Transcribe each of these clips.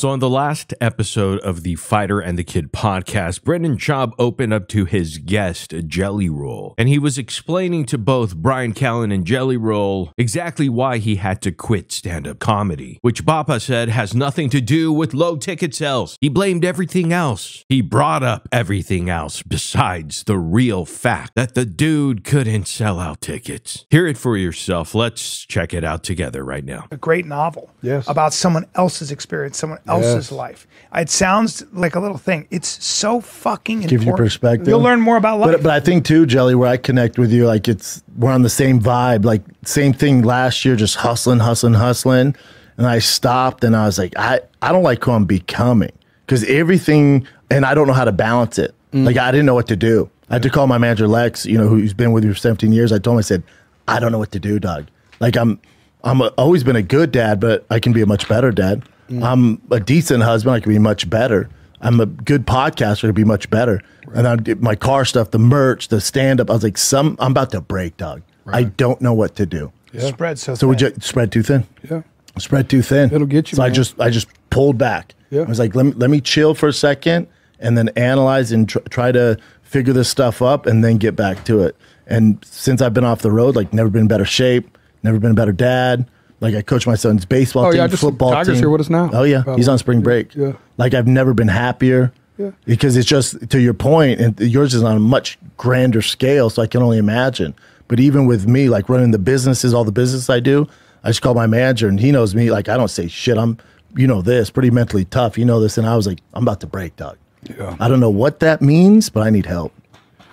So, on the last episode of the Fighter and the Kid podcast, Brendan Job opened up to his guest, Jelly Roll, and he was explaining to both Brian Callen and Jelly Roll exactly why he had to quit stand up comedy, which Bapa said has nothing to do with low ticket sales. He blamed everything else. He brought up everything else besides the real fact that the dude couldn't sell out tickets. Hear it for yourself. Let's check it out together right now. A great novel. Yes. About someone else's experience, someone else's yes. life. It sounds like a little thing. It's so fucking Give important. you perspective. You'll learn more about life. But, but I think too, Jelly, where I connect with you, like it's we're on the same vibe. Like same thing last year, just hustling, hustling, hustling. And I stopped and I was like, I, I don't like who I'm becoming. Because everything and I don't know how to balance it. Mm. Like I didn't know what to do. I had to call my manager Lex, you know, who's been with me for 17 years. I told him, I said, I don't know what to do, Doug. Like I'm I'm a, always been a good dad, but I can be a much better dad. Mm. I'm a decent husband. I could be much better. I'm a good podcaster. I could be much better. Right. And I my car stuff, the merch, the stand up. I was like, some I'm about to break, dog. Right. I don't know what to do. Yeah. Spread so. So thin. we just spread too thin. Yeah. Spread too thin. It'll get you. So man. I just I just pulled back. Yeah. I was like, let me let me chill for a second and then analyze and tr try to figure this stuff up and then get back to it. And since I've been off the road, like never been better shape, never been a better dad. Like I coach my son's baseball oh, team, yeah, just football Tigers team. Here with us now. Oh yeah, he's oh, on spring break. Yeah. Like I've never been happier. Yeah. Because it's just to your point, and yours is on a much grander scale, so I can only imagine. But even with me, like running the businesses, all the business I do, I just call my manager, and he knows me. Like I don't say shit. I'm, you know, this pretty mentally tough. You know this, and I was like, I'm about to break, Doug. Yeah. I don't know what that means, but I need help.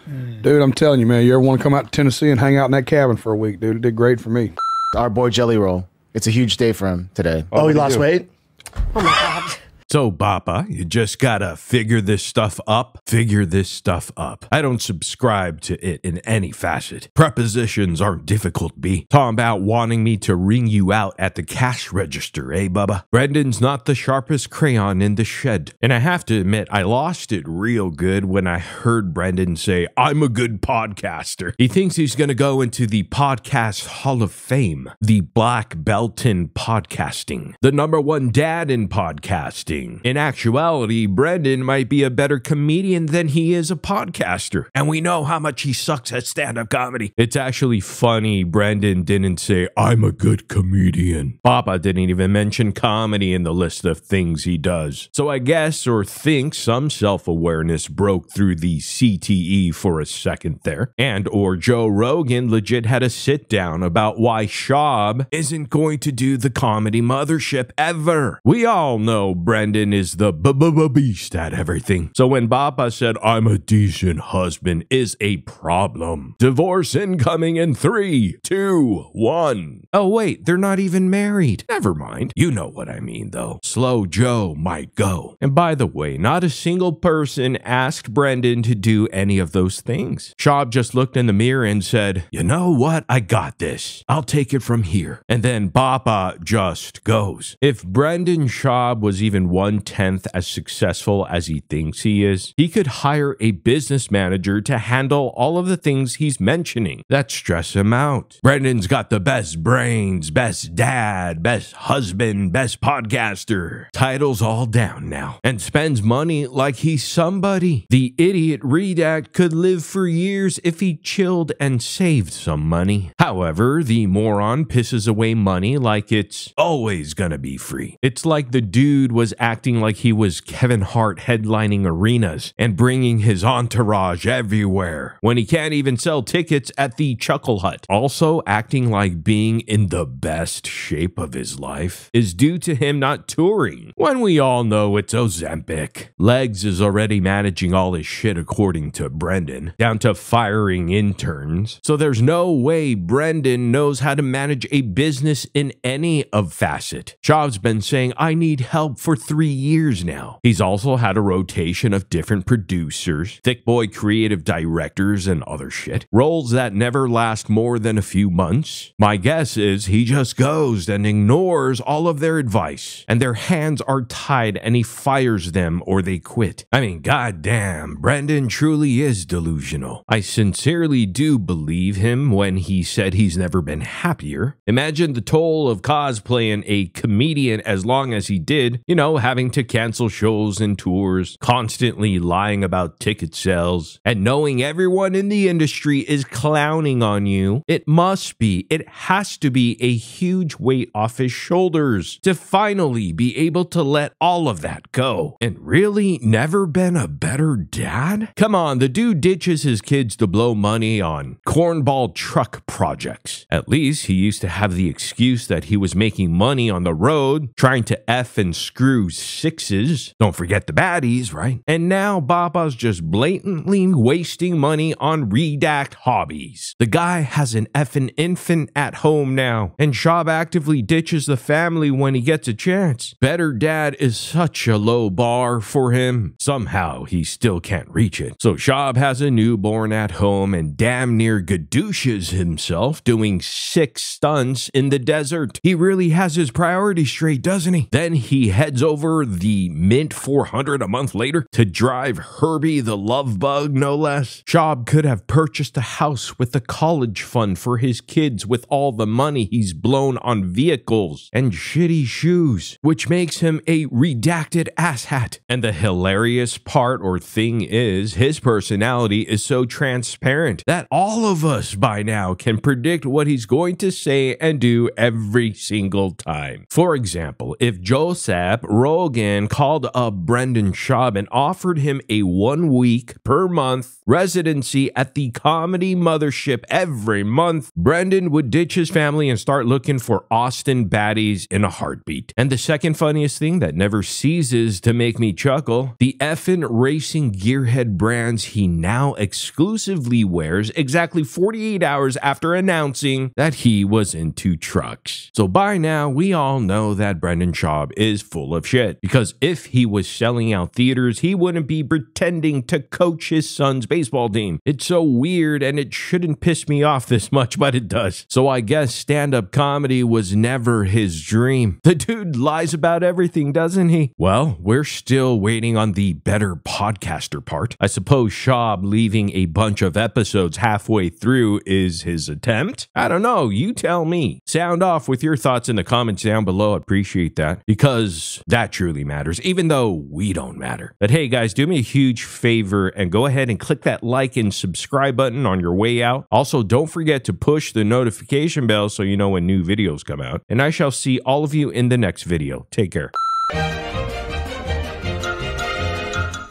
Hmm. Dude, I'm telling you, man, you ever want to come out to Tennessee and hang out in that cabin for a week, dude? It did great for me. Our boy Jelly Roll. It's a huge day for him today. Oh, he lost weight? Oh my god. So, Papa, you just gotta figure this stuff up. Figure this stuff up. I don't subscribe to it in any facet. Prepositions aren't difficult, B. Talking about wanting me to ring you out at the cash register, eh, Bubba? Brendan's not the sharpest crayon in the shed. And I have to admit, I lost it real good when I heard Brendan say, I'm a good podcaster. He thinks he's gonna go into the Podcast Hall of Fame, the Black Belt in podcasting, the number one dad in podcasting acting. In actuality, Brendan might be a better comedian than he is a podcaster. And we know how much he sucks at stand up comedy. It's actually funny Brendan didn't say, I'm a good comedian. Papa didn't even mention comedy in the list of things he does. So I guess or think some self awareness broke through the CTE for a second there. And or Joe Rogan legit had a sit down about why Schaub isn't going to do the comedy mothership ever. We all know Brendan Brendan is the beast at everything. So when Papa said, I'm a decent husband, is a problem. Divorce incoming in three, two, one. Oh, wait, they're not even married. Never mind. You know what I mean, though. Slow Joe might go. And by the way, not a single person asked Brendan to do any of those things. Shab just looked in the mirror and said, You know what? I got this. I'll take it from here. And then Papa just goes. If Brendan Shab was even one tenth as successful as he thinks he is? He could hire a business manager to handle all of the things he's mentioning that stress him out. Brendan's got the best brains, best dad, best husband, best podcaster. Titles all down now. And spends money like he's somebody. The idiot redact could live for years if he chilled and saved some money. However, the moron pisses away money like it's always gonna be free. It's like the dude was acting like he was Kevin Hart headlining arenas and bringing his entourage everywhere when he can't even sell tickets at the Chuckle Hut. Also, acting like being in the best shape of his life is due to him not touring when we all know it's Ozempic. Legs is already managing all his shit according to Brendan, down to firing interns. So there's no way Brendan knows how to manage a business in any of facet. chav has been saying, I need help for three three years now. He's also had a rotation of different producers, thick boy creative directors, and other shit. Roles that never last more than a few months. My guess is he just goes and ignores all of their advice, and their hands are tied and he fires them or they quit. I mean, goddamn, Brendan truly is delusional. I sincerely do believe him when he said he's never been happier. Imagine the toll of cosplaying a comedian as long as he did, you know, having to cancel shows and tours, constantly lying about ticket sales, and knowing everyone in the industry is clowning on you, it must be, it has to be a huge weight off his shoulders to finally be able to let all of that go. And really, never been a better dad? Come on, the dude ditches his kids to blow money on cornball truck projects. At least he used to have the excuse that he was making money on the road, trying to F and screw sixes. Don't forget the baddies, right? And now Baba's just blatantly wasting money on redact hobbies. The guy has an effing infant at home now, and Shab actively ditches the family when he gets a chance. Better Dad is such a low bar for him. Somehow, he still can't reach it. So Shab has a newborn at home and damn near gadouches himself doing six stunts in the desert. He really has his priorities straight, doesn't he? Then he heads over the Mint 400 a month later to drive Herbie the love bug, no less. Schaub could have purchased a house with a college fund for his kids with all the money he's blown on vehicles and shitty shoes, which makes him a redacted asshat. And the hilarious part or thing is, his personality is so transparent that all of us by now can predict what he's going to say and do every single time. For example, if Joseph Rogan called up Brendan Schaub and offered him a one week per month residency at the comedy mothership every month. Brendan would ditch his family and start looking for Austin baddies in a heartbeat. And the second funniest thing that never ceases to make me chuckle the effin' racing gearhead brands he now exclusively wears exactly 48 hours after announcing that he was into trucks. So by now, we all know that Brendan Schaub is full of shit shit. Because if he was selling out theaters, he wouldn't be pretending to coach his son's baseball team. It's so weird and it shouldn't piss me off this much, but it does. So I guess stand up comedy was never his dream. The dude lies about everything, doesn't he? Well, we're still waiting on the better podcaster part. I suppose Shaw leaving a bunch of episodes halfway through is his attempt? I don't know. You tell me. Sound off with your thoughts in the comments down below. I appreciate that because that that truly matters, even though we don't matter. But hey, guys, do me a huge favor and go ahead and click that like and subscribe button on your way out. Also, don't forget to push the notification bell so you know when new videos come out. And I shall see all of you in the next video. Take care.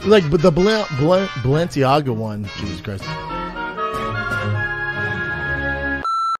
Like, but the Bal- Balenciaga one, Jesus Christ.